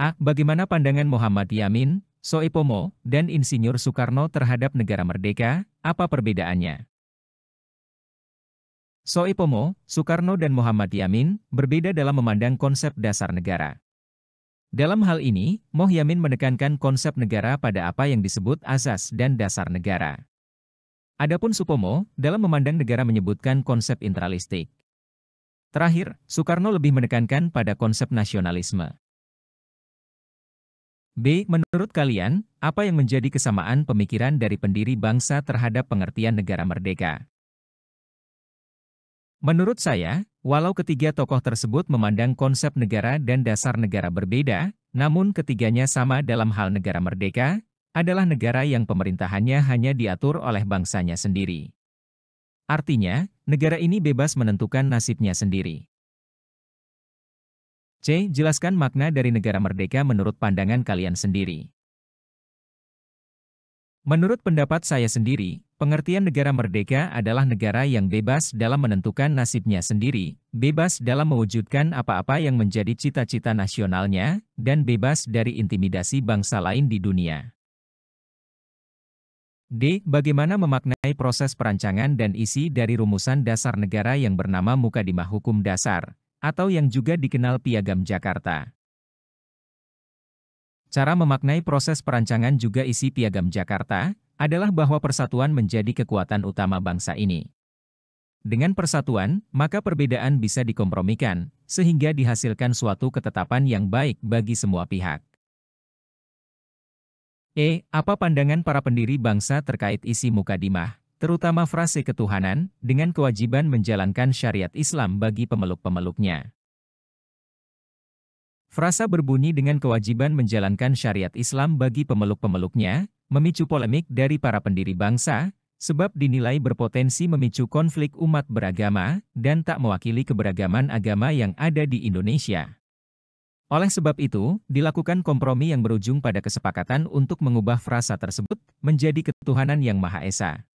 A. Bagaimana pandangan Muhammad Yamin, Soepomo, dan Insinyur Soekarno terhadap negara merdeka, apa perbedaannya? Soepomo, Soekarno dan Muhammad Yamin berbeda dalam memandang konsep dasar negara. Dalam hal ini, Moh Yamin menekankan konsep negara pada apa yang disebut asas dan dasar negara. Adapun Supomo, dalam memandang negara menyebutkan konsep intralistik. Terakhir, Soekarno lebih menekankan pada konsep nasionalisme. B. Menurut kalian, apa yang menjadi kesamaan pemikiran dari pendiri bangsa terhadap pengertian negara merdeka? Menurut saya, walau ketiga tokoh tersebut memandang konsep negara dan dasar negara berbeda, namun ketiganya sama dalam hal negara merdeka, adalah negara yang pemerintahannya hanya diatur oleh bangsanya sendiri. Artinya, negara ini bebas menentukan nasibnya sendiri. C. Jelaskan makna dari negara merdeka menurut pandangan kalian sendiri. Menurut pendapat saya sendiri, pengertian negara merdeka adalah negara yang bebas dalam menentukan nasibnya sendiri, bebas dalam mewujudkan apa-apa yang menjadi cita-cita nasionalnya, dan bebas dari intimidasi bangsa lain di dunia. D. Bagaimana memaknai proses perancangan dan isi dari rumusan dasar negara yang bernama Mukadimah Hukum Dasar, atau yang juga dikenal Piagam Jakarta. Cara memaknai proses perancangan juga isi Piagam Jakarta adalah bahwa persatuan menjadi kekuatan utama bangsa ini. Dengan persatuan, maka perbedaan bisa dikompromikan, sehingga dihasilkan suatu ketetapan yang baik bagi semua pihak. E. Apa pandangan para pendiri bangsa terkait isi mukadimah? terutama frase ketuhanan, dengan kewajiban menjalankan syariat Islam bagi pemeluk-pemeluknya. Frasa berbunyi dengan kewajiban menjalankan syariat Islam bagi pemeluk-pemeluknya, memicu polemik dari para pendiri bangsa, sebab dinilai berpotensi memicu konflik umat beragama dan tak mewakili keberagaman agama yang ada di Indonesia. Oleh sebab itu, dilakukan kompromi yang berujung pada kesepakatan untuk mengubah frasa tersebut menjadi ketuhanan yang Maha Esa.